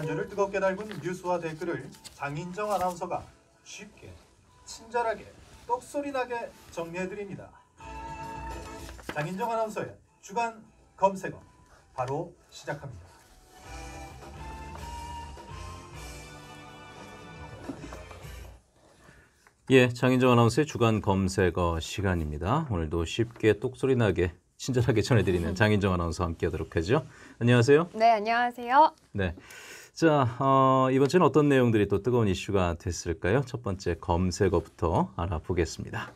한주을 뜨겁게 달군 뉴스와 댓글을 장인정 아나운서가 쉽게, 친절하게, 똑소리나게 정리해드립니다. 장인정 아나운서의 주간 검색어 바로 시작합니다. 예, 장인정 아나운서의 주간 검색어 시간입니다. 오늘도 쉽게 똑소리나게 친절하게 전해드리는 장인정 아나운서 함께하도록 하죠. 안녕하세요. 네, 안녕하세요. 네. 자, 어, 이번 주는 어떤 내용들이 또 뜨거운 이슈가 됐을까요? 첫 번째 검색어부터 알아보겠습니다.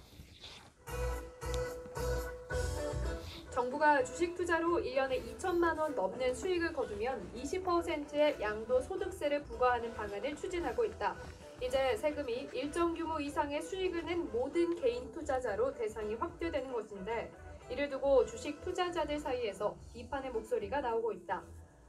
정부가 주식 투자로 1년에 2천만 원 넘는 수익을 거두면 20%의 양도 소득세를 부과하는 방안을 추진하고 있다. 이제 세금이 일정 규모 이상의 수익을 낸 모든 개인 투자자로 대상이 확대되는 것인데 이를 두고 주식 투자자들 사이에서 비판의 목소리가 나오고 있다.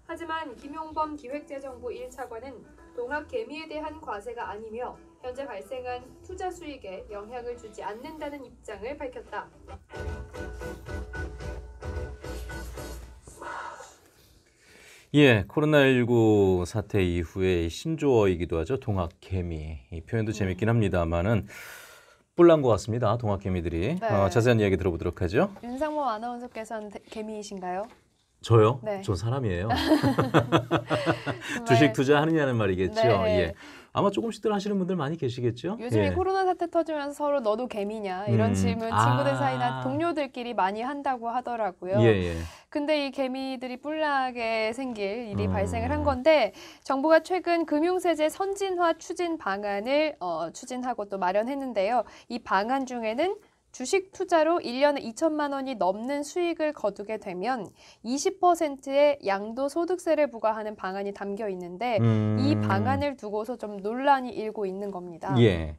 하지만 김용범 기획재정부 1차관은 동학개미에 대한 과세가 아니며 현재 발생한 투자 수익에 영향을 주지 않는다는 입장을 밝혔다. 예, 코로나19 사태 이후에 신조어이기도 하죠. 동학개미. 이 표현도 음. 재밌긴 합니다만은 뿔난 것 같습니다. 동학개미들이. 네. 어, 자세한 이야기 들어보도록 하죠. 윤상모 아나운서께서는 개미이신가요? 저요? 네. 전 사람이에요. 주식 투자하느냐는 말이겠죠. 네. 예. 아마 조금씩들 하시는 분들 많이 계시겠죠. 요즘에 예. 코로나 사태 터지면서 서로 너도 개미냐 이런 음. 질문 아. 친구들 아. 사이나 동료들끼리 많이 한다고 하더라고요. 예, 예. 근데 이 개미들이 뿔나게 생길 일이 음. 발생을 한 건데 정부가 최근 금융세제 선진화 추진 방안을 어, 추진하고 또 마련했는데요. 이 방안 중에는 주식 투자로 1년에 2천만 원이 넘는 수익을 거두게 되면 20%의 양도 소득세를 부과하는 방안이 담겨 있는데 음... 이 방안을 두고서 좀 논란이 일고 있는 겁니다. 예.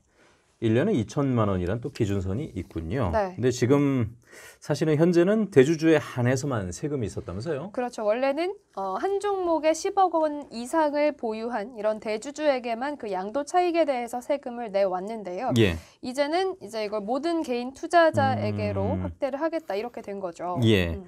일년에이천만 원이란 또 기준선이 있군요. 네. 근데 지금 사실은 현재는 대주주에 한해서만 세금이 있었다면서요? 그렇죠. 원래는 어, 한 종목에 10억 원 이상을 보유한 이런 대주주에게만 그 양도 차익에 대해서 세금을 내왔는데요. 예. 이제는 이제 이걸 모든 개인 투자자에게로 음... 확대를 하겠다 이렇게 된 거죠. 예. 음.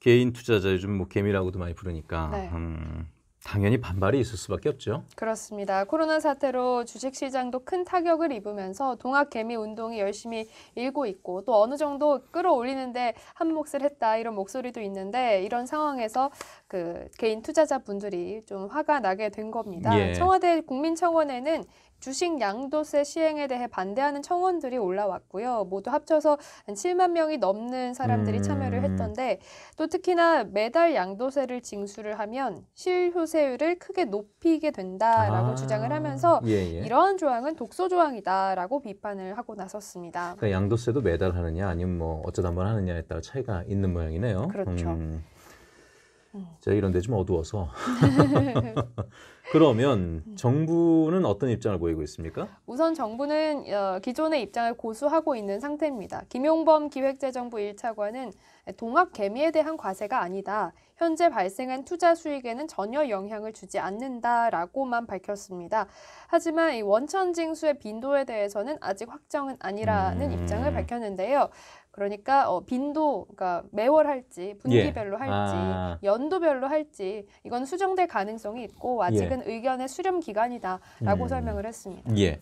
개인 투자자 요즘 뭐 개미라고도 많이 부르니까. 네. 음. 당연히 반발이 있을 수밖에 없죠. 그렇습니다. 코로나 사태로 주식 시장도 큰 타격을 입으면서 동학 개미 운동이 열심히 일고 있고 또 어느 정도 끌어올리는데 한 몫을 했다 이런 목소리도 있는데 이런 상황에서 그 개인 투자자 분들이 좀 화가 나게 된 겁니다. 예. 청와대 국민청원에는 주식 양도세 시행에 대해 반대하는 청원들이 올라왔고요. 모두 합쳐서 한 7만 명이 넘는 사람들이 음. 참여를 했던데 또 특히나 매달 양도세를 징수를 하면 실효세율을 크게 높이게 된다라고 아. 주장을 하면서 예, 예. 이러한 조항은 독소 조항이다라고 비판을 하고 나섰습니다. 그러니까 양도세도 매달 하느냐 아니면 뭐 어쩌다 한번 하느냐에 따라 차이가 있는 모양이네요. 그렇죠. 음. 제가 이런 데 좀 어두워서. 그러면 음. 정부는 어떤 입장을 보이고 있습니까? 우선 정부는 어, 기존의 입장을 고수하고 있는 상태입니다. 김용범 기획재정부 1차관은 동학 개미에 대한 과세가 아니다. 현재 발생한 투자 수익에는 전혀 영향을 주지 않는다라고만 밝혔습니다. 하지만 원천 징수의 빈도에 대해서는 아직 확정은 아니라는 음... 입장을 밝혔는데요. 그러니까 어, 빈도, 그러니까 매월 할지 분기별로 예. 할지 아. 연도별로 할지 이건 수정될 가능성이 있고 아직은 예. 의견의 수렴 기간이다라고 음. 설명을 했습니다. 예.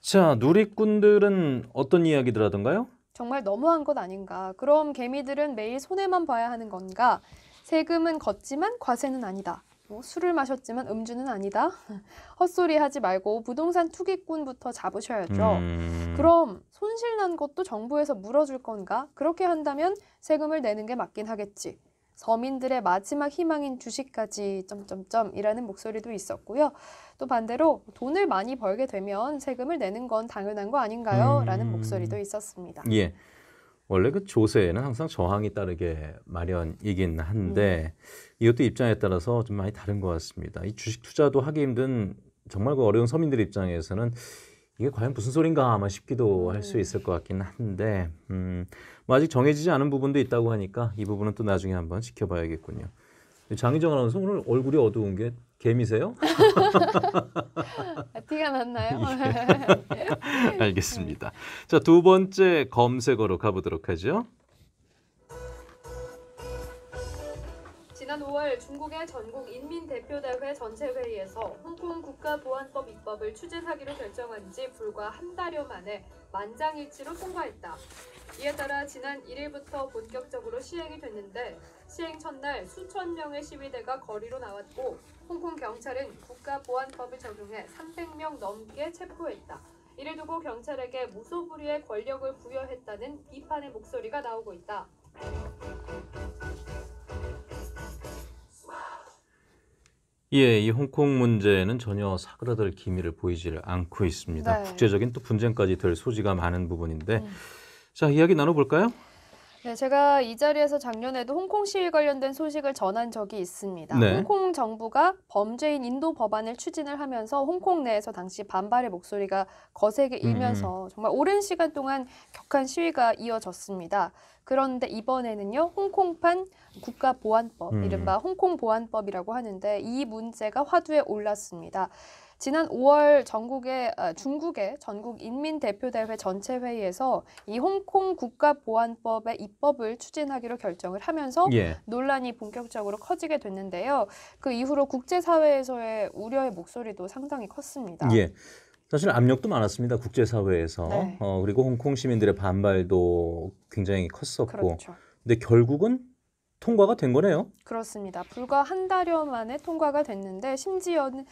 자 누리꾼들은 어떤 이야기들 하던가요? 정말 너무한 것 아닌가? 그럼 개미들은 매일 손해만 봐야 하는 건가? 세금은 걷지만 과세는 아니다. 뭐 술을 마셨지만 음주는 아니다. 헛소리 하지 말고 부동산 투기꾼부터 잡으셔야죠. 음. 음. 그럼 손실난 것도 정부에서 물어줄 건가? 그렇게 한다면 세금을 내는 게 맞긴 하겠지. 서민들의 마지막 희망인 주식까지 점점점이라는 목소리도 있었고요. 또 반대로 돈을 많이 벌게 되면 세금을 내는 건 당연한 거 아닌가요?라는 음... 목소리도 있었습니다. 예. 원래 그조세는 항상 저항이 따르게 마련이긴 한데 음. 이것도 입장에 따라서 좀 많이 다른 것 같습니다. 이 주식 투자도 하기 힘든 정말 그 어려운 서민들 입장에서는 이게 과연 무슨 소린가 아마 싶기도 음. 할수 있을 것 같긴 한데 음, 뭐 아직 정해지지 않은 부분도 있다고 하니까 이 부분은 또 나중에 한번 지켜봐야겠군요. 장희정 아나운서 오늘 얼굴이 어두운 게 개미세요? 티가 났나요? 예. 알겠습니다. 자 두 번째 검색어로 가보도록 하죠. 지난 5월 중국의 전국 인민대표대회 전체회의에서 홍콩 국가보안법 입법을 추진하기로 결정한 지 불과 한 달여 만에 만장일치로 통과했다. 이에 따라 지난 1일부터 본격적으로 시행이 됐는데 시행 첫날 수천 명의 시위대가 거리로 나왔고 홍콩 경찰은 국가보안법을 적용해 300명 넘게 체포했다. 이를 두고 경찰에게 무소불위의 권력을 부여했다는 비판의 목소리가 나오고 있다. 예, 이 홍콩 문제는 전혀 사그라들 기미를 보이질 않고 있습니다. 네. 국제적인 또 분쟁까지 될 소지가 많은 부분인데, 음. 자 이야기 나눠볼까요? 네, 제가 이 자리에서 작년에도 홍콩 시위 관련된 소식을 전한 적이 있습니다. 네. 홍콩 정부가 범죄인 인도 법안을 추진을 하면서 홍콩 내에서 당시 반발의 목소리가 거세게 음. 일면서 음. 정말 오랜 시간 동안 격한 시위가 이어졌습니다. 그런데 이번에는요, 홍콩판 국가보안법, 음. 이른바 홍콩보안법이라고 하는데 이 문제가 화두에 올랐습니다. 지난 5월 전국의 어, 중국의 전국 인민대표대회 전체 회의에서 이 홍콩 국가보안법의 입법을 추진하기로 결정을 하면서 예. 논란이 본격적으로 커지게 됐는데요. 그 이후로 국제사회에서의 우려의 목소리도 상당히 컸습니다. 예. 사실 압력도 많았습니다. 국제사회에서. 네. 어, 그리고 홍콩 시민들의 반발도 굉장히 컸었고. 그렇죠. 근데 결국은 통과가 된 거네요. 그렇습니다. 불과 한 달여 만에 통과가 됐는데 심지어는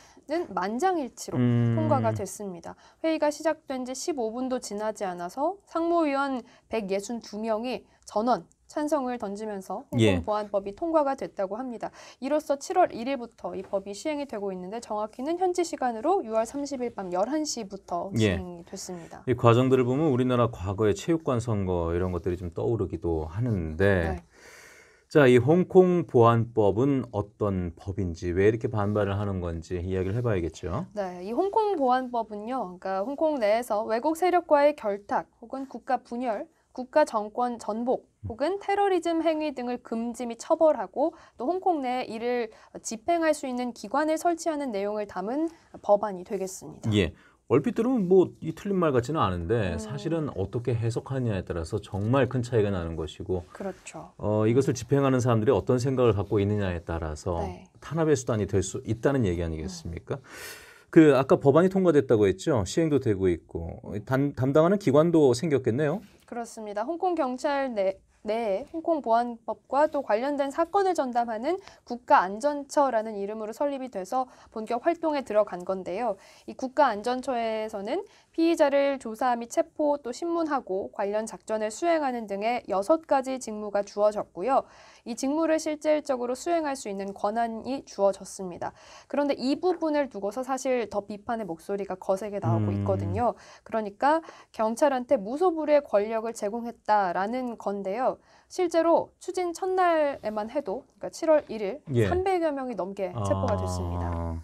만장일치로 음... 통과가 됐습니다. 회의가 시작된 지 15분도 지나지 않아서 상무위원 162명이 전원 찬성을 던지면서 예. 홍콩보안법이 예. 통과가 됐다고 합니다. 이로써 7월 1일부터 이 법이 시행이 되고 있는데 정확히는 현지 시간으로 6월 30일 밤 11시부터 진행이 예. 됐습니다. 이 과정들을 보면 우리나라 과거의 체육관 선거 이런 것들이 좀 떠오르기도 하는데 네. 자, 이 홍콩 보안법은 어떤 법인지 왜 이렇게 반발을 하는 건지 이야기를 해봐야겠죠. 네, 이 홍콩 보안법은요, 그러니까 홍콩 내에서 외국 세력과의 결탁 혹은 국가 분열, 국가 정권 전복 혹은 테러리즘 행위 등을 금지 및 처벌하고 또 홍콩 내에 이를 집행할 수 있는 기관을 설치하는 내용을 담은 법안이 되겠습니다. 예. 얼핏 들으면 뭐이 틀린 말 같지는 않은데 음. 사실은 어떻게 해석하느냐에 따라서 정말 큰 차이가 나는 것이고 그렇죠. 어, 이것을 집행하는 사람들이 어떤 생각을 갖고 있느냐에 따라서 네. 탄압의 수단이 될 수 있다는 얘기 아니겠습니까? 음. 그 아까 법안이 통과됐다고 했죠. 시행도 되고 있고 단, 담당하는 기관도 생겼겠네요. 그렇습니다. 홍콩 경찰 내 네, 홍콩 보안법과 또 관련된 사건을 전담하는 국가안전처라는 이름으로 설립이 돼서 본격 활동에 들어간 건데요. 이 국가안전처에서는 피의자를 조사 및 체포 또 신문하고 관련 작전을 수행하는 등의 여섯 가지 직무가 주어졌고요. 이 직무를 실질적으로 수행할 수 있는 권한이 주어졌습니다. 그런데 이 부분을 두고서 사실 더 비판의 목소리가 거세게 나오고 음. 있거든요. 그러니까 경찰한테 무소불의 권력을 제공했다라는 건데요. 실제로 추진 첫날에만 해도 그러니까 7월 1일 예. 300여 명이 넘게 체포가 됐습니다. 아.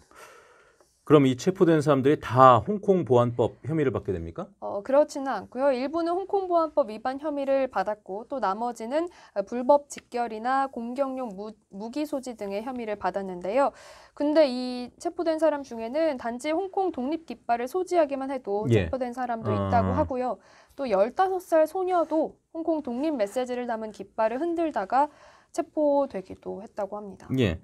그럼 이 체포된 사람들이 다 홍콩 보안법 혐의를 받게 됩니까? 어, 그렇지는 않고요. 일부는 홍콩 보안법 위반 혐의를 받았고 또 나머지는 불법 직결이나 공격용 무, 무기 소지 등의 혐의를 받았는데요. 근데 이 체포된 사람 중에는 단지 홍콩 독립 깃발을 소지하기만 해도 예. 체포된 사람도 아. 있다고 하고요. 또열다살 소녀도 홍콩 독립 메시지를 담은 깃발을 흔들다가 체포되기도 했다고 합니다. 예.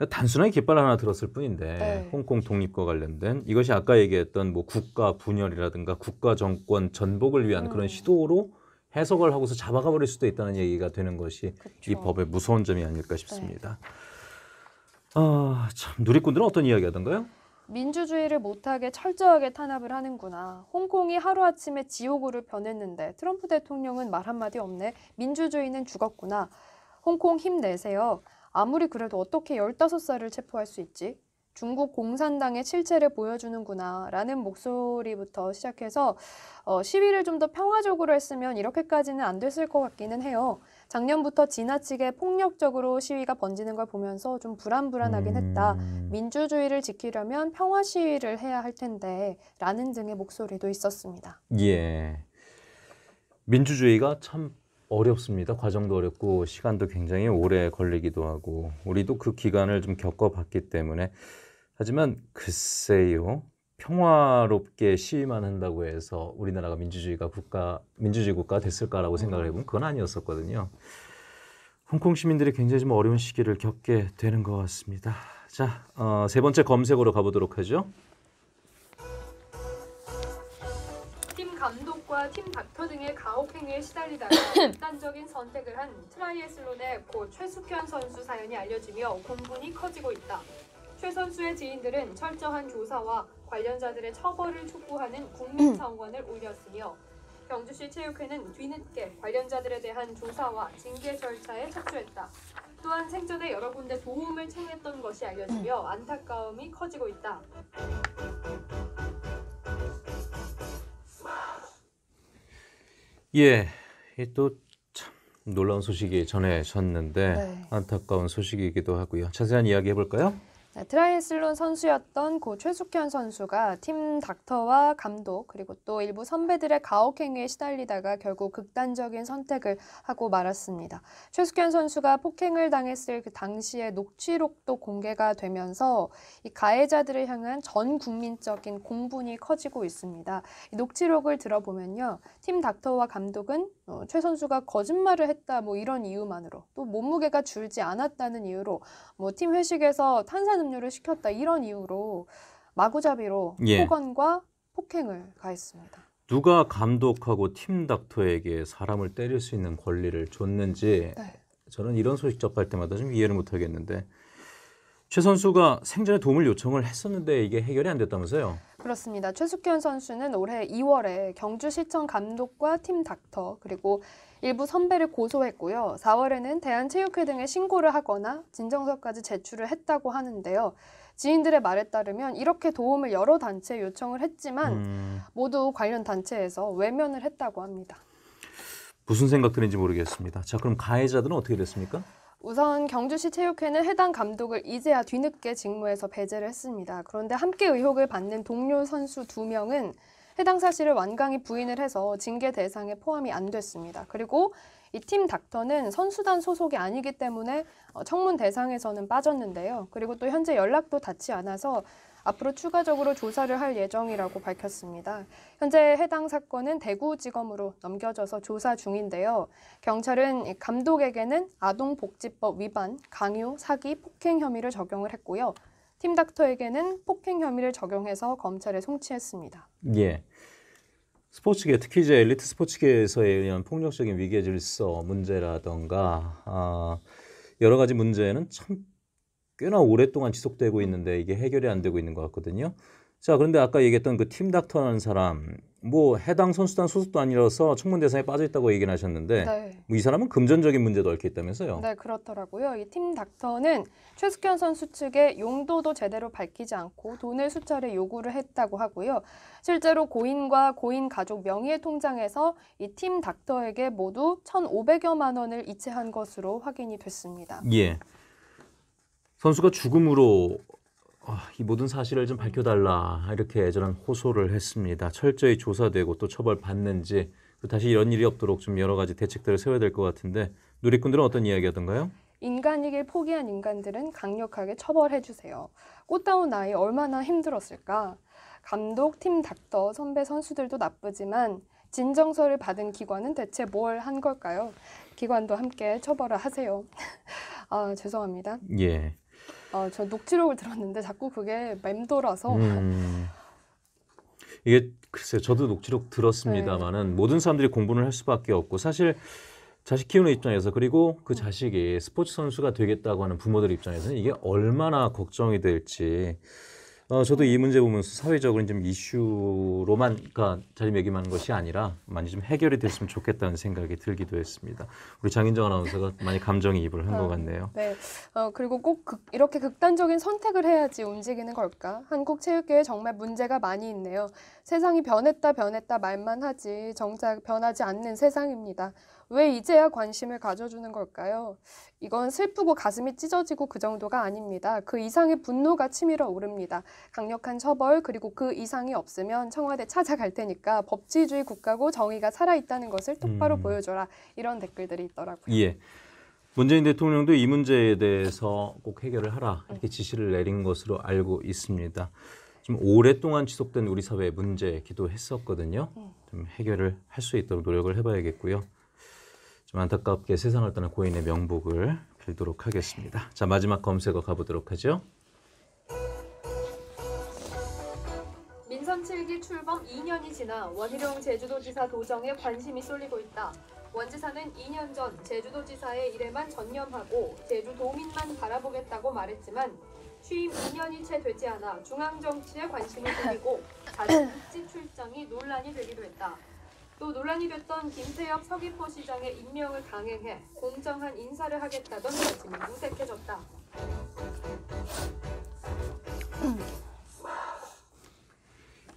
그러니까 단순하게 깃발 하나 들었을 뿐인데 네. 홍콩 독립과 관련된 이것이 아까 얘기했던 뭐 국가 분열이라든가 국가 정권 전복을 위한 음. 그런 시도로 해석을 하고서 잡아가 버릴 수도 있다는 얘기가 되는 것이 그쵸. 이 법의 무서운 점이 아닐까 네. 싶습니다. 네. 아, 아참 누리꾼들은 어떤 이야기 하던가요? 민주주의를 못하게 철저하게 탄압을 하는구나. 홍콩이 하루아침에 지옥으로 변했는데 트럼프 대통령은 말 한마디 없네. 민주주의는 죽었구나. 홍콩 힘내세요. 아무리 그래도 어떻게 15살을 체포할 수 있지? 중국 공산당의 실체를 보여주는구나 라는 목소리부터 시작해서 어, 시위를 좀 더 평화적으로 했으면 이렇게까지는 안 됐을 것 같기는 해요. 작년부터 지나치게 폭력적으로 시위가 번지는 걸 보면서 좀 불안불안하긴 했다. 음. 민주주의를 지키려면 평화 시위를 해야 할 텐데 라는 등의 목소리도 있었습니다. 예. 민주주의가 참 어렵습니다. 과정도 어렵고 시간도 굉장히 오래 걸리기도 하고 우리도 그 기간을 좀 겪어봤기 때문에 하지만 글쎄요 평화롭게 시위만 한다고 해서 우리나라가 민주주의가 국가 민주주의 국가 됐을까라고 생각을 해보면 그건 아니었었거든요. 홍콩 시민들이 굉장히 좀 어려운 시기를 겪게 되는 것 같습니다. 자, 어, 세 번째 검색으로 가보도록 하죠. 팀 닥터 등의 가혹행위에 시달리다가 극단적인 선택을 한 트라이애슬론의 고 최숙현 선수 사연이 알려지며 공분이 커지고 있다. 최 선수의 지인들은 철저한 조사와 관련자들의 처벌을 촉구하는 국민청원을 올렸으며 경주시 체육회는 뒤늦게 관련자들에 대한 조사와 징계 절차에 착수했다. 또한 생전에 여러 군데 도움을 청했던 것이 알려지며 음. 안타까움이 커지고 있다. 예, 또참 놀라운 소식이 전해졌는데 네. 안타까운 소식이기도 하고요. 자세한 이야기 해볼까요? 트라이슬론 선수였던 고 최숙현 선수가 팀 닥터와 감독 그리고 또 일부 선배들의 가혹행위에 시달리다가 결국 극단적인 선택을 하고 말았습니다. 최숙현 선수가 폭행을 당했을 그 당시의 녹취록도 공개가 되면서 이 가해자들을 향한 전 국민적인 공분이 커지고 있습니다. 이 녹취록을 들어보면요. 팀 닥터와 감독은 어, 최 선수가 거짓말을 했다 뭐 이런 이유만으로 또 몸무게가 줄지 않았다는 이유로 뭐 팀 회식에서 탄산 첨단 음료를 시켰다 이런 이유로 마구잡이로 예. 폭언과 폭행을 가했습니다. 누가 감독하고 팀 닥터에게 사람을 때릴 수 있는 권리를 줬는지 네. 저는 이런 소식 접할 때마다 좀 이해를 못 하겠는데 최 선수가 생전에 도움을 요청을 했었는데 이게 해결이 안 됐다면서요? 그렇습니다. 최숙현 선수는 올해 2월에 경주시청 감독과 팀 닥터 그리고 일부 선배를 고소했고요. 4월에는 대한체육회 등에 신고를 하거나 진정서까지 제출을 했다고 하는데요. 지인들의 말에 따르면 이렇게 도움을 여러 단체에 요청을 했지만 음. 모두 관련 단체에서 외면을 했다고 합니다. 무슨 생각 드는지 모르겠습니다. 자, 그럼 가해자들은 어떻게 됐습니까? 우선 경주시 체육회는 해당 감독을 이제야 뒤늦게 직무에서 배제를 했습니다. 그런데 함께 의혹을 받는 동료 선수 두 명은 해당 사실을 완강히 부인을 해서 징계 대상에 포함이 안 됐습니다. 그리고 이 팀 닥터는 선수단 소속이 아니기 때문에 어, 청문 대상에서는 빠졌는데요. 그리고 또 현재 연락도 닿지 않아서 앞으로 추가적으로 조사를 할 예정이라고 밝혔습니다. 현재 해당 사건은 대구지검으로 넘겨져서 조사 중인데요. 경찰은 감독에게는 아동복지법 위반, 강요, 사기, 폭행 혐의를 적용을 했고요. 팀 닥터에게는 폭행 혐의를 적용해서 검찰에 송치했습니다. 예. 스포츠계 특히 이제 엘리트 스포츠계에서에 의한 폭력적인 위계 질서 문제라던가 아, 여러 가지 문제는 참 꽤나 오랫동안 지속되고 있는데 이게 해결이 안 되고 있는 것 같거든요. 자, 그런데 아까 얘기했던 그 팀 닥터라는 사람, 뭐 해당 선수단 소속도 아니라서 청문 대상에 빠져 있다고 얘기는 하셨는데 네. 뭐이 사람은 금전적인 문제도 얽혀 있다면서요? 네, 그렇더라고요. 이 팀 닥터는 최숙현 선수 측의 용도도 제대로 밝히지 않고 돈을 수차례 요구를 했다고 하고요. 실제로 고인과 고인 가족 명의의 통장에서 이 팀 닥터에게 모두 1,500여만 원을 이체한 것으로 확인이 됐습니다. 예. 선수가 죽음으로 아, 이 모든 사실을 좀 밝혀달라 이렇게 저는 호소를 했습니다. 철저히 조사되고 또 처벌받는지 다시 이런 일이 없도록 좀 여러 가지 대책들을 세워야 될 것 같은데 누리꾼들은 어떤 이야기하던가요? 인간이길 포기한 인간들은 강력하게 처벌해 주세요. 꽃다운 나이 얼마나 힘들었을까? 감독, 팀 닥터, 선배 선수들도 나쁘지만 진정서를 받은 기관은 대체 뭘 한 걸까요? 기관도 함께 처벌을 하세요. 아 죄송합니다. 예. 어, 저 녹취록을 들었는데 자꾸 그게 맴돌아서 음. 이게 글쎄요 저도 녹취록 들었습니다만은 네. 모든 사람들이 공부를 할 수밖에 없고 사실 자식 키우는 입장에서 그리고 그 음. 자식이 스포츠 선수가 되겠다고 하는 부모들 입장에서는 이게 얼마나 걱정이 될지 어, 저도 이 문제 보면서 사회적인 으좀 이슈로만 그러니까 자리매김하는 것이 아니라 많이 좀 해결이 됐으면 좋겠다는 생각이 들기도 했습니다. 우리 장인정 아나운서가 많이 감정이입을 한것 아, 같네요. 네. 어, 그리고 꼭 극, 이렇게 극단적인 선택을 해야지 움직이는 걸까? 한국 체육계에 정말 문제가 많이 있네요. 세상이 변했다 변했다 말만 하지 정작 변하지 않는 세상입니다. 왜 이제야 관심을 가져주는 걸까요? 이건 슬프고 가슴이 찢어지고 그 정도가 아닙니다. 그 이상의 분노가 치밀어 오릅니다. 강력한 처벌 그리고 그 이상이 없으면 청와대 찾아갈 테니까 법치주의 국가고 정의가 살아있다는 것을 똑바로 음. 보여줘라 이런 댓글들이 있더라고요. 예. 문재인 대통령도 이 문제에 대해서 꼭 해결을 하라 이렇게 지시를 내린 것으로 알고 있습니다. 좀 오랫동안 지속된 우리 사회의 문제기도 했었거든요. 음. 좀 해결을 할 수 있도록 노력을 해봐야겠고요. 좀 안타깝게 세상을 떠난 고인의 명복을 빌도록 하겠습니다. 자 마지막 검색어 가보도록 하죠. 민선 7기 출범 2년이 지나 원희룡 제주도지사 도정에 관심이 쏠리고 있다. 원지사는 2년 전 제주도지사의 일에만 전념하고 제주도민만 바라보겠다고 말했지만 취임 2년이 채 되지 않아 중앙정치에 관심이쏠리고 자진 입지 출장이 논란이 되기도 했다. 또 논란이 됐던 김태엽 서귀포시장의 임명을 강행해 공정한 인사를 하겠다던 결심이 무색해졌다.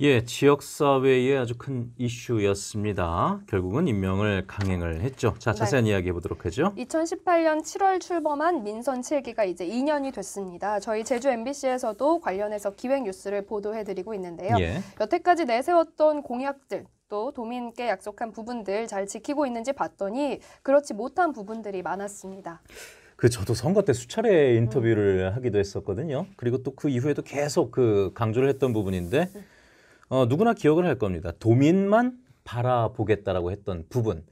예, 지역사회의 아주 큰 이슈였습니다. 결국은 임명을 강행을 했죠. 자, 네. 자세한 네. 이야기해 보도록 하죠. 2018년 7월 출범한 민선 7기가 이제 2년이 됐습니다. 저희 제주 MBC에서도 관련해서 기획 뉴스를 보도해 드리고 있는데요. 예. 여태까지 내세웠던 공약들, 또 도민께 약속한 부분들 잘 지키고 있는지 봤더니 그렇지 못한 부분들이 많았습니다. 그 저도 선거 때 수차례 음. 인터뷰를 음. 하기도 했었거든요. 그리고 또 그 이후에도 계속 그 강조를 했던 부분인데 음. 어, 누구나 기억을 할 겁니다. 도민만 바라보겠다라고 했던 부분.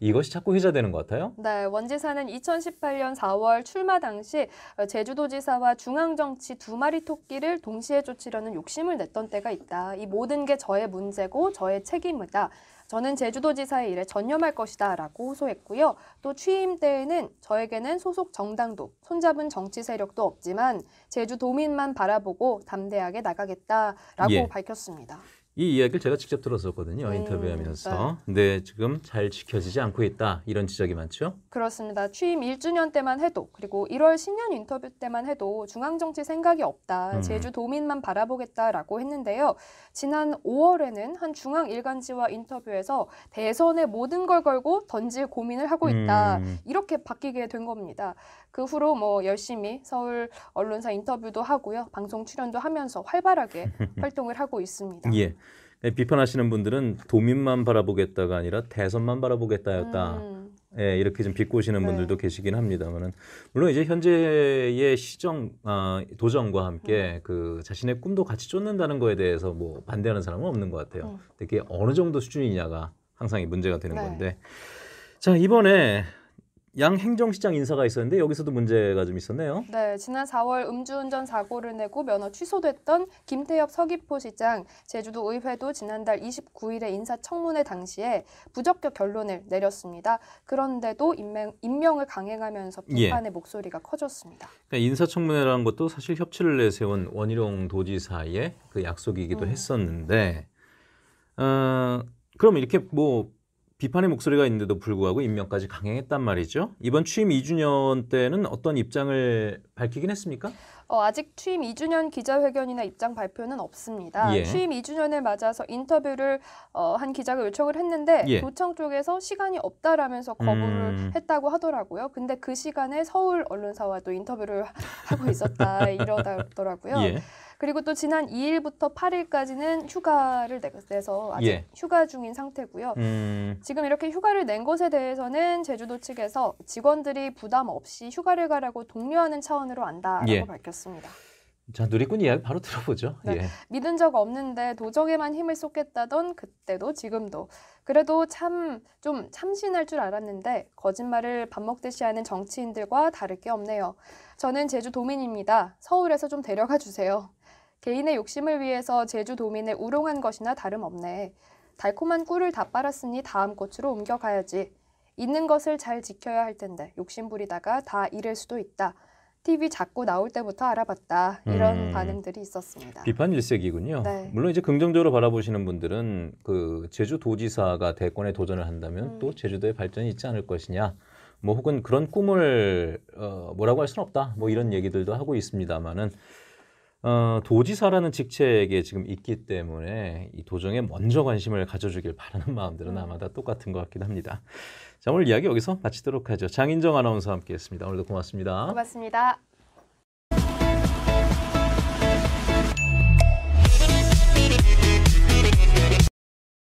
이것이 자꾸 회자되는 것 같아요. 네, 원지사는 2018년 4월 출마 당시 어, 제주도지사와 중앙정치 두 마리 토끼를 동시에 쫓으려는 욕심을 냈던 때가 있다. 이 모든 게 저의 문제고 저의 책임이다. 저는 제주도지사의 일에 전념할 것이다 라고 호소했고요. 또 취임 때에는 저에게는 소속 정당도 손잡은 정치 세력도 없지만 제주도민만 바라보고 담대하게 나가겠다라고 예. 밝혔습니다. 이 이야기를 제가 직접 들었었거든요. 음, 인터뷰하면서. 네. 네, 지금 잘 지켜지지 않고 있다. 이런 지적이 많죠? 그렇습니다. 취임 1주년 때만 해도 그리고 1월 신년 인터뷰 때만 해도 중앙정치 생각이 없다. 음. 제주 도민만 바라보겠다라고 했는데요. 지난 5월에는 한 중앙 일간지와 인터뷰에서 대선에 모든 걸 걸고 던질 고민을 하고 있다. 음. 이렇게 바뀌게 된 겁니다. 그 후로 뭐 열심히 서울 언론사 인터뷰도 하고요. 방송 출연도 하면서 활발하게 활동을 하고 있습니다. 예. 비판하시는 분들은 도민만 바라보겠다가 아니라 대선만 바라보겠다였다. 음. 예, 이렇게 좀 비꼬시는 네. 분들도 네. 계시긴 합니다만은 물론 이제 현재의 시정 아, 도전과 함께 음. 그 자신의 꿈도 같이 쫓는다는 거에 대해서 뭐 반대하는 사람은 없는 것 같아요. 음. 근데 그게 어느 정도 수준이냐가 항상 문제가 되는 네. 건데 자 이번에 양 행정시장 인사가 있었는데 여기서도 문제가 좀 있었네요. 네, 지난 4월 음주운전 사고를 내고 면허 취소됐던 김태엽 서귀포시장 제주도 의회도 지난달 29일에 인사청문회 당시에 부적격 결론을 내렸습니다. 그런데도 임명, 임명을 강행하면서 예. 비판의 예. 목소리가 커졌습니다. 그러니까 인사청문회라는 것도 사실 협치를 내세운 원희룡 도지사의 그 약속이기도 음. 했었는데 어, 그럼 이렇게 뭐 비판의 목소리가 있는데도 불구하고 임명까지 강행했단 말이죠. 이번 취임 2주년 때는 어떤 입장을 밝히긴 했습니까? 어, 아직 취임 2주년 기자회견이나 입장 발표는 없습니다. 예. 취임 2주년을 맞아서 인터뷰를 어, 한 기자가 요청을 했는데 예. 도청 쪽에서 시간이 없다라면서 거부를 음... 했다고 하더라고요. 근데 그 시간에 서울 언론사와도 인터뷰를 하고 있었다 이러더라고요. 예. 그리고 또 지난 2일부터 8일까지는 휴가를 내서 아직 예. 휴가 중인 상태고요. 음... 지금 이렇게 휴가를 낸 것에 대해서는 제주도 측에서 직원들이 부담 없이 휴가를 가라고 독려하는 차원으로 안다라고 예. 밝혔습니다. 자 누리꾼 이야기 바로 들어보죠. 네. 예. 믿은 적 없는데 도적에만 힘을 쏟겠다던 그때도 지금도 그래도 참 좀 참신할 줄 알았는데 거짓말을 밥 먹듯이 하는 정치인들과 다를 게 없네요. 저는 제주 도민입니다. 서울에서 좀 데려가 주세요. 개인의 욕심을 위해서 제주 도민을 우롱한 것이나 다름없네. 달콤한 꿀을 다 빨았으니 다음 꽃으로 옮겨가야지. 있는 것을 잘 지켜야 할 텐데 욕심부리다가 다 잃을 수도 있다. TV 자꾸 나올 때부터 알아봤다. 이런 음, 반응들이 있었습니다. 비판 일색이군요. 네. 물론 이제 긍정적으로 바라보시는 분들은 그 제주도지사가 대권에 도전을 한다면 음. 또 제주도의 발전이 있지 않을 것이냐. 뭐 혹은 그런 꿈을 어, 뭐라고 할 수는 없다. 뭐 이런 얘기들도 하고 있습니다마는 어, 도지사라는 직책에 지금 있기 때문에 이 도정에 먼저 관심을 가져주길 바라는 마음들은 음. 아마 다 똑같은 것 같기도 합니다. 자, 오늘 이야기 여기서 마치도록 하죠. 장인정 아나운서와 함께했습니다. 오늘도 고맙습니다. 고맙습니다.